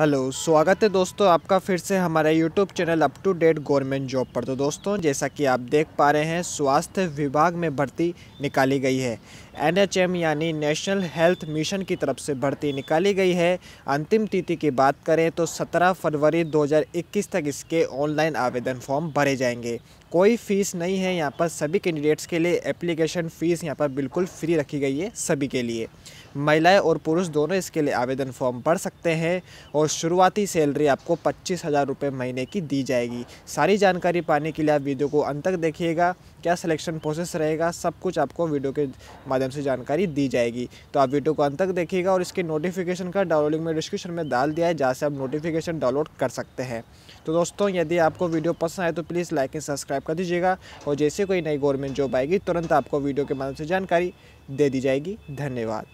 hello स्वागत है दोस्तों आपका फिर से हमारे YouTube channel up to date government job पर तो दोस्तों जैसा कि आप देख पा रहे हैं स्वास्थ्य विभाग में भर्ती निकाली गई है एनएचएम यानी नेशनल हेल्थ मिशन की तरफ से भर्ती निकाली गई है अंतिम तिथि की बात करें तो 17 फरवरी 2021 तक इसके ऑनलाइन आवेदन फॉर्म भरे जाएंगे कोई फ़ीस नहीं है यहाँ पर सभी कैंडिडेट्स के लिए एप्लीकेशन फ़ीस यहाँ पर बिल्कुल फ्री रखी गई है सभी के लिए महिलाएं और पुरुष दोनों इसके लिए आवेदन फॉर्म भर सकते हैं और शुरुआती सैलरी आपको पच्चीस हज़ार रुपये महीने की दी जाएगी सारी जानकारी पाने के लिए आप वीडियो को अंत तक देखिएगा क्या सिलेक्शन प्रोसेस रहेगा सब कुछ आपको वीडियो के माध्यम से जानकारी दी जाएगी तो आप वीडियो को अंत तक देखिएगा और इसके नोटिफिकेशन का डाउनलोडिंग में डिस्क्रिप्शन में डाल दिया है जहाँ से आप नोटिफिकेशन डाउनलोड कर सकते हैं तो दोस्तों यदि आपको वीडियो पसंद आए तो प्लीज़ लाइक एंड सब्सक्राइब कर दीजिएगा और जैसे कोई नई गवर्नमेंट जॉब आएगी तुरंत आपको वीडियो के माध्यम से जानकारी दे दी जाएगी धन्यवाद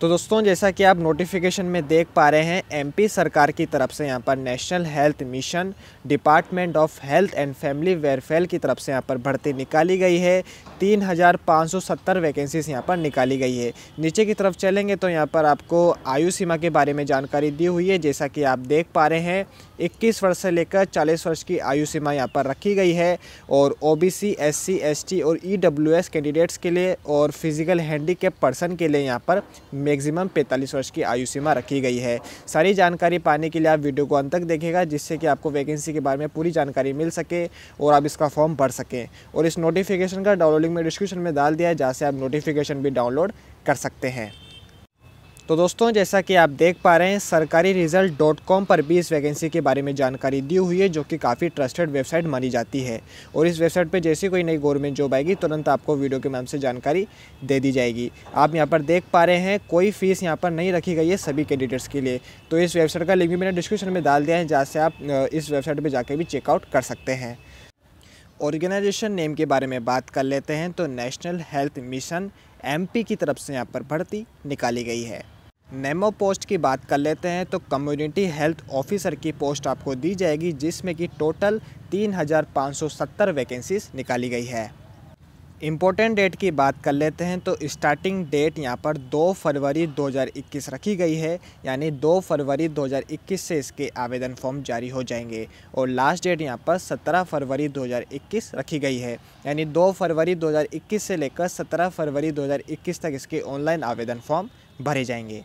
तो दोस्तों जैसा कि आप नोटिफिकेशन में देख पा रहे हैं एमपी सरकार की तरफ से यहाँ पर national health mission department of health and family welfare की तरफ से यहाँ पर भर्ती निकाली गई है तीन हज़ार पाँच सौ सत्तर वैकेंसीज यहाँ पर निकाली गई है नीचे की तरफ चलेंगे तो यहाँ पर आपको आयु सीमा के बारे में जानकारी दी हुई है जैसा कि आप देख पा रहे हैं इक्कीस वर्ष से लेकर चालीस वर्ष की आयु सीमा यहाँ पर रखी गई है और O B C S C S T और ई डब्ल्यू एस कैंडिडेट्स के लिए और फिज़िकल हैंडीकेप पर्सन के लिए यहाँ पर मैक्सिमम पैंतालीस वर्ष की आयु सीमा रखी गई है सारी जानकारी पाने के लिए आप वीडियो को अंत तक देखेगा जिससे कि आपको वैकेंसी के बारे में पूरी जानकारी मिल सके और आप इसका फॉर्म भर सकें और इस नोटिफिकेशन का डाउनलोडिंग में डिस्क्रिप्शन में डाल दिया है जहाँ से आप नोटिफिकेशन भी डाउनलोड कर सकते हैं तो दोस्तों जैसा कि आप देख पा रहे हैं सरकारी रिजल्ट डॉट कॉम पर भी इस वैकेंसी के बारे में जानकारी दी हुई है जो कि काफ़ी ट्रस्टेड वेबसाइट मानी जाती है और इस वेबसाइट पर जैसे कोई नई गवर्नमेंट जॉब आएगी तुरंत आपको वीडियो के माध्यम से जानकारी दे दी जाएगी आप यहाँ पर देख पा रहे हैं कोई फ़ीस यहाँ पर नहीं रखी गई है सभी कैंडिडेट्स के लिए तो इस वेबसाइट का लिंक भी मैंने डिस्क्रिप्शन में डाल दिया है जहाँ से आप इस वेबसाइट पर जाकर भी चेकआउट कर सकते हैं ऑर्गेनाइजेशन नेम के बारे में बात कर लेते हैं तो नेशनल हेल्थ मिशन एमपी की तरफ से यहाँ पर भर्ती निकाली गई है नेमो पोस्ट की बात कर लेते हैं तो कम्युनिटी हेल्थ ऑफिसर की पोस्ट आपको दी जाएगी जिसमें कि टोटल 3,570 वैकेंसीज निकाली गई है इम्पोर्टेंट डेट की बात कर लेते हैं तो स्टार्टिंग डेट यहाँ पर 2 फरवरी 2021 रखी गई है यानी 2 फरवरी 2021 से इसके आवेदन फॉर्म जारी हो जाएंगे और लास्ट डेट यहाँ पर 17 फरवरी 2021 रखी गई है यानी 2 फरवरी 2021 से लेकर 17 फरवरी 2021 तक इसके ऑनलाइन आवेदन फॉर्म भरे जाएंगे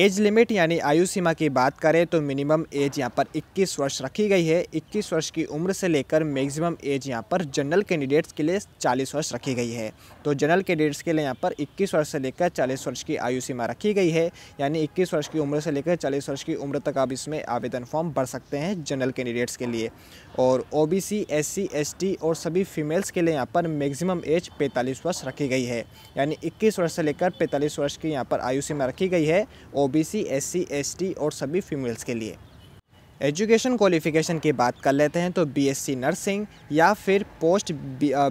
एज लिमिट यानी आयु सीमा की बात करें तो मिनिमम एज यहाँ पर 21 वर्ष रखी गई है 21 वर्ष की उम्र से लेकर मैक्सिमम एज यहाँ पर जनरल कैंडिडेट्स के लिए 40 वर्ष रखी गई है तो जनरल कैंडिडेट्स के लिए यहाँ पर 21 वर्ष से लेकर 40 वर्ष की आयु सीमा रखी गई है यानी इक्कीस वर्ष की उम्र से लेकर चालीस वर्ष की उम्र तक आप इसमें आवेदन फॉर्म भर सकते हैं जनरल कैंडिडेट्स के लिए और ओ बी सी और सभी फीमेल्स के लिए यहाँ पर मैक्सिमम एज पैंतालीस वर्ष रखी गई है यानी इक्कीस वर्ष से लेकर पैंतालीस वर्ष की यहाँ पर आयु सीमा रखी गई है ओबीसी, एससी, एसटी और सभी फीमेल्स के लिए एजुकेशन क्वालिफिकेशन की बात कर लेते हैं तो बीएससी नर्सिंग या फिर पोस्ट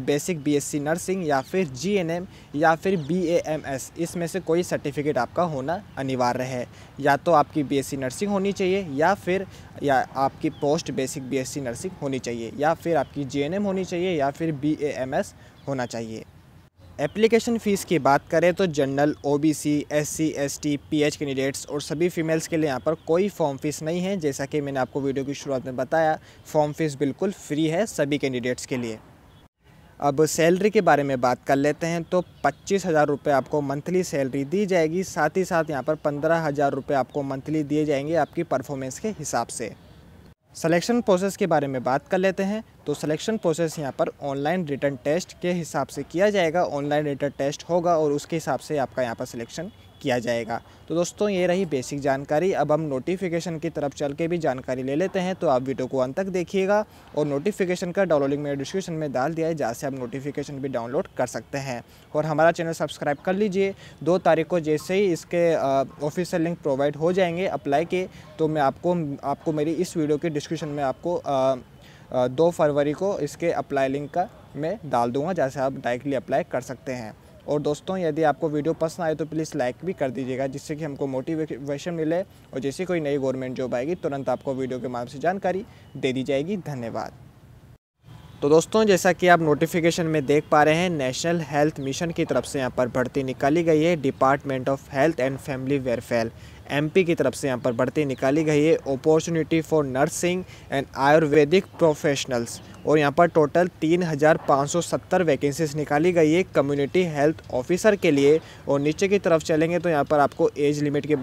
बेसिक बीएससी नर्सिंग या फिर जीएनएम या फिर बीएएमएस इसमें से कोई सर्टिफिकेट आपका होना अनिवार्य है या तो आपकी बीएससी नर्सिंग होनी चाहिए या फिर या आपकी पोस्ट बेसिक बीएससी नर्सिंग होनी चाहिए या फिर आपकी जीएनएम होनी चाहिए या फिर बी होना चाहिए एप्लीकेशन फ़ीस की बात करें तो general OBC, SC, ST, PH candidates और सभी फीमेल्स के लिए यहाँ पर कोई फॉर्म फ़ीस नहीं है जैसा कि मैंने आपको वीडियो की शुरुआत में बताया फॉर्म फ़ीस बिल्कुल फ्री है सभी कैंडिडेट्स के लिए अब सैलरी के बारे में बात कर लेते हैं तो पच्चीस हज़ार रुपये आपको मंथली सैलरी दी जाएगी साथ ही साथ यहाँ पर पंद्रह हज़ार रुपये आपको मंथली दिए जाएंगे आपकी परफॉर्मेंस के हिसाब से सलेक्शन प्रोसेस के बारे में बात कर लेते हैं तो सिलेक्शन प्रोसेस यहाँ पर ऑनलाइन रिटर्न टेस्ट के हिसाब से किया जाएगा ऑनलाइन रिटर्न टेस्ट होगा और उसके हिसाब से आपका यहाँ पर सिलेक्शन किया जाएगा तो दोस्तों ये रही बेसिक जानकारी अब हम नोटिफिकेशन की तरफ चल के भी जानकारी ले लेते हैं तो आप वीडियो को अंत तक देखिएगा और नोटिफिकेशन का डाउनलोडिंग मेरे डिस्क्रिप्शन में डाल दिया है जहाँ से आप नोटिफिकेशन भी डाउनलोड कर सकते हैं और हमारा चैनल सब्सक्राइब कर लीजिए दो तारीख को जैसे ही इसके ऑफिशियल लिंक प्रोवाइड हो जाएंगे अप्लाई के तो मैं आपको आपको मेरी इस वीडियो के डिस्क्रिप्शन में आपको आ, दो फरवरी को इसके अप्लाई लिंक का मैं डाल दूंगा जैसे आप डायरेक्टली अप्लाई कर सकते हैं और दोस्तों यदि आपको वीडियो पसंद आए तो प्लीज़ लाइक भी कर दीजिएगा जिससे कि हमको मोटिवेशन मिले और जैसे कोई नई गवर्नमेंट जॉब आएगी तुरंत आपको वीडियो के माध्यम से जानकारी दे दी जाएगी धन्यवाद तो दोस्तों जैसा कि आप नोटिफिकेशन में देख पा रहे हैं नेशनल हेल्थ मिशन की तरफ से यहाँ पर भर्ती निकाली गई है department of health and family welfare MP की तरफ से यहाँ पर भर्ती निकाली गई है opportunity for nursing and ayurvedic professionals और यहाँ पर टोटल 3,570 वैकेंसीज निकाली गई है कम्युनिटी हेल्थ ऑफिसर के लिए और नीचे की तरफ चलेंगे तो यहाँ पर आपको एज लिमिट के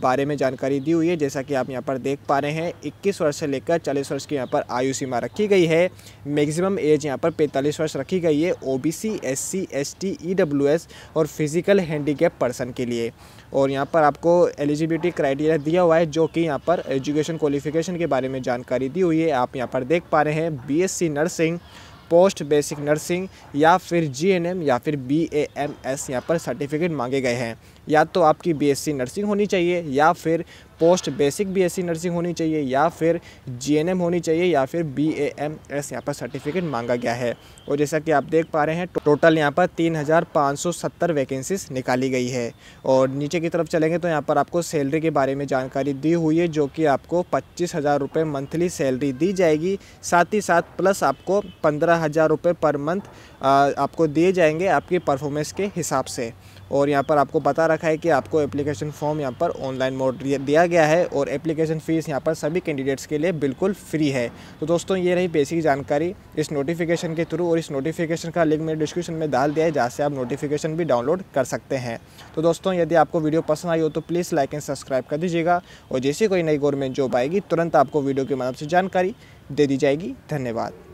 बारे में जानकारी दी हुई है जैसा कि आप यहाँ पर देख पा रहे हैं इक्कीस वर्ष से लेकर चालीस वर्ष की यहाँ पर आयु सीमा रखी गई है मैक्सिमम एज यहाँ पर पैंतालीस वर्ष रखी गई है O B C S C S T E W S और फिजिकल हैंडीकेप पर्सन के लिए और यहाँ पर आपको एलिजिबल एलिजिबिलिटी क्राइटेरिया दिया हुआ है जो कि यहाँ पर एजुकेशन क्वालिफिकेशन के बारे में जानकारी दी हुई है आप यहाँ पर देख पा रहे हैं B nursing post basic nursing या फिर जीएनएम या फिर बीएएमएस यहाँ पर सर्टिफिकेट मांगे गए हैं या तो आपकी बीएससी नर्सिंग होनी चाहिए या फिर पोस्ट बेसिक बीएससी नर्सिंग होनी चाहिए या फिर जीएनएम होनी चाहिए या फिर बी ए एम एस यहाँ पर सर्टिफिकेट मांगा गया है और जैसा कि आप देख पा रहे हैं टोटल यहाँ पर तीन हज़ार पाँच सौ सत्तर वैकेंसीज निकाली गई है और नीचे की तरफ चलेंगे तो यहाँ पर आपको सैलरी के बारे में जानकारी दी हुई है जो कि आपको पच्चीस हज़ार रुपये मंथली सैलरी दी जाएगी साथ ही साथ प्लस आपको पंद्रह हज़ार रुपये पर मंथ आपको दिए जाएंगे आपकी परफॉर्मेंस के हिसाब से और यहाँ पर आपको बता रखा है कि आपको एप्लीकेशन फॉर्म यहाँ पर ऑनलाइन मोड दिया गया है और एप्लीकेशन फ़ीस यहाँ पर सभी कैंडिडेट्स के लिए बिल्कुल फ्री है तो दोस्तों ये रही बेसिक जानकारी इस नोटिफिकेशन के थ्रू और इस नोटिफिकेशन का लिंक मैंने डिस्क्रिप्शन में डाल दिया है जहाँ से आप नोटिफिकेशन भी डाउनलोड कर सकते हैं तो दोस्तों यदि आपको वीडियो पसंद आई हो तो प्लीज़ लाइक एंड सब्सक्राइब कर दीजिएगा और जैसे कोई नई गवर्नमेंट जॉब आएगी तुरंत आपको वीडियो की मदद से जानकारी दे दी जाएगी धन्यवाद